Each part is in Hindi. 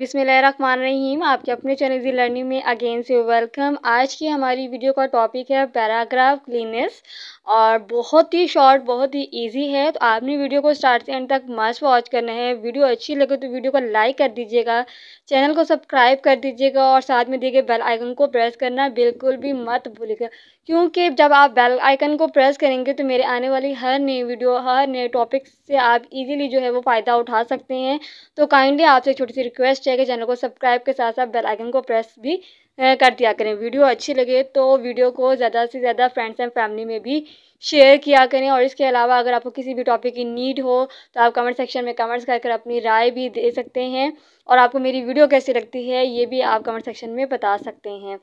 रहीम आपके अपने चैनल जी लर्निंग में अगेन से वेलकम आज की हमारी वीडियो का टॉपिक है पैराग्राफ क्लीनेस और बहुत ही शॉर्ट बहुत ही इजी है तो आपने वीडियो को स्टार्ट से एंड तक मस्ट वॉच करना है वीडियो अच्छी लगे तो वीडियो को लाइक कर दीजिएगा चैनल को सब्सक्राइब कर दीजिएगा और साथ में दिए गए बेल आइकन को प्रेस करना बिल्कुल भी मत भूलिएगा क्योंकि जब आप बेल आइकन को प्रेस करेंगे तो मेरे आने वाली हर नई वीडियो हर नए टॉपिक से आप इजीली जो है वो फ़ायदा उठा सकते हैं तो काइंडली आपसे छोटी सी रिक्वेस्ट रिक्वेस्ट है कि चैनल को सब्सक्राइब के साथ साथ बेल आइकन को प्रेस भी कर दिया करें वीडियो अच्छी लगे तो वीडियो को ज़्यादा से ज़्यादा फ्रेंड्स एंड फैमिली में भी शेयर किया करें और इसके अलावा अगर आपको किसी भी टॉपिक की नीड हो तो आप कमेंट सेक्शन में कमेंट्स कर कर अपनी राय भी दे सकते हैं और आपको मेरी वीडियो कैसी लगती है ये भी आप कमेंट सेक्शन में बता सकते हैं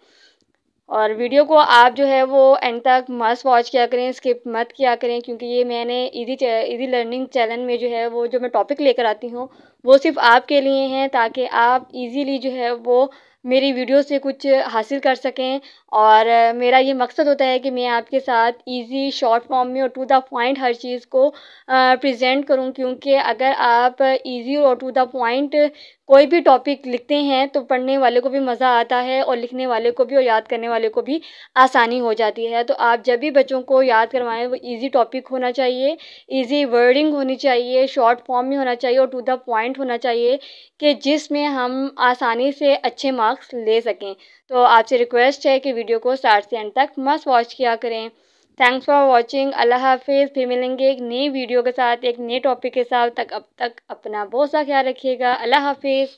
और वीडियो को आप जो है वो एंड तक मस्त वॉच किया करें स्किप मत किया करें क्योंकि ये मैंने इजी इजी लर्निंग चैनल में जो है वो जो मैं टॉपिक लेकर आती हूँ वो सिर्फ आपके लिए हैं ताकि आप इजीली जो है वो मेरी वीडियो से कुछ हासिल कर सकें और मेरा ये मकसद होता है कि मैं आपके साथ इजी शॉर्ट फॉर्म में और टू द पॉइंट हर चीज़ को प्रेजेंट करूं क्योंकि अगर आप इजी और टू द पॉइंट कोई भी टॉपिक लिखते हैं तो पढ़ने वाले को भी मज़ा आता है और लिखने वाले को भी और याद करने वाले वाले को भी आसानी हो जाती है तो आप जब भी बच्चों को याद करवाएं वो ईजी टॉपिक होना चाहिए ईजी वर्डिंग होनी चाहिए शॉर्ट फॉर्म में होना चाहिए और टू द पॉइंट होना चाहिए कि जिसमें हम आसानी से अच्छे मार्क्स ले सकें तो आपसे रिक्वेस्ट है कि वीडियो को स्टार्ट से एंड तक मस्त वॉच किया करें थैंक्स फॉर वॉचिंग अल्लाह हाफिज़ फिर मिलेंगे एक नई वीडियो के साथ एक नए टॉपिक के साथ तक अब तक अपना बहुत सा ख्याल रखिएगा अल्लाह हाफिज़